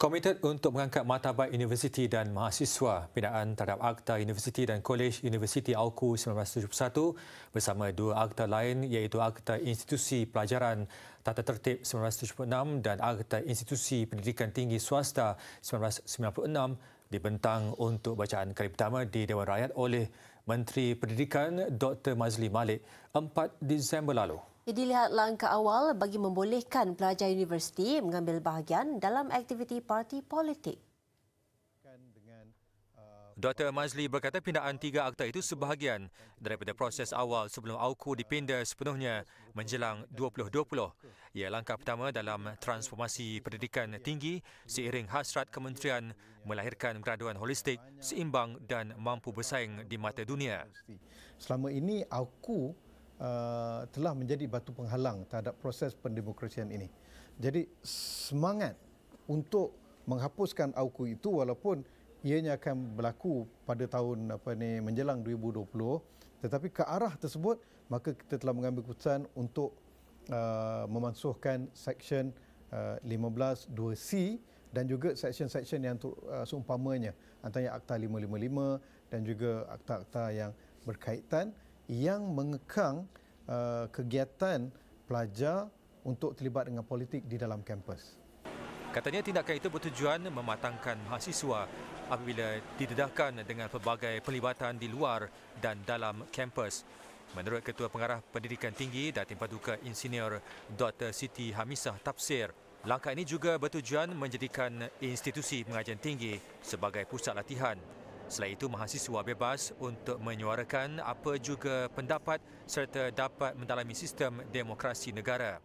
Komited untuk mengangkat martabat universiti dan mahasiswa pindaan terhadap Akta Universiti dan Kolej Universiti AUKU 1971 bersama dua akta lain iaitu Akta Institusi Pelajaran Tata Tertib 1976 dan Akta Institusi Pendidikan Tinggi Swasta 1996 dibentang untuk bacaan kali pertama di Dewan Rakyat oleh Menteri Pendidikan Dr. Mazli Malik 4 Disember lalu. Dilihat langkah awal bagi membolehkan pelajar universiti mengambil bahagian dalam aktiviti parti politik. Dr. Mazli berkata pindaan tiga akta itu sebahagian daripada proses awal sebelum AUKU dipinda sepenuhnya menjelang 2020. Ia langkah pertama dalam transformasi pendidikan tinggi seiring hasrat kementerian melahirkan graduan holistik seimbang dan mampu bersaing di mata dunia. Selama ini AUKU uh, telah menjadi batu penghalang terhadap proses pendemokrasian ini. Jadi semangat untuk menghapuskan AUKU itu walaupun ianya akan berlaku pada tahun apa ni menjelang 2020 tetapi ke arah tersebut maka kita telah mengambil keputusan untuk uh, memansuhkan section uh, 15 2C dan juga section-section yang uh, seumpamanya antaranya akta 555 dan juga akta-akta yang berkaitan yang mengekang uh, kegiatan pelajar untuk terlibat dengan politik di dalam kampus. Katanya tindakan itu bertujuan mematangkan mahasiswa apabila didedahkan dengan pelbagai pelibatan di luar dan dalam kampus. Menurut Ketua Pengarah Pendidikan Tinggi Datin Paduka Insinyur Dr. Siti Hamisah Tafsir, langkah ini juga bertujuan menjadikan institusi pengajian tinggi sebagai pusat latihan. Selain itu, mahasiswa bebas untuk menyuarakan apa juga pendapat serta dapat mendalami sistem demokrasi negara.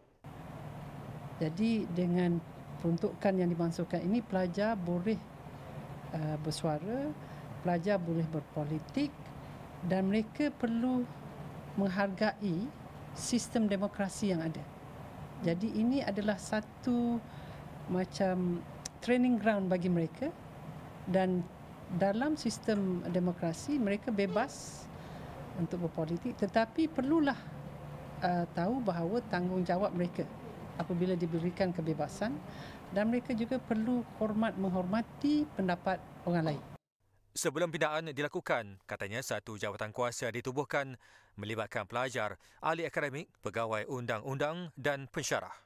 Jadi dengan peruntukan yang dimasukkan ini, pelajar boleh eh, bersuara, pelajar boleh berpolitik dan mereka perlu menghargai sistem demokrasi yang ada. Jadi ini adalah satu macam training ground bagi mereka dan dalam sistem demokrasi mereka bebas untuk berpolitik tetapi perlulah uh, tahu bahawa tanggungjawab mereka apabila diberikan kebebasan dan mereka juga perlu hormat menghormati pendapat orang lain. Sebelum pindaan dilakukan, katanya satu jawatan kuasa ditubuhkan melibatkan pelajar, ahli akademik, pegawai undang-undang dan pensyarah.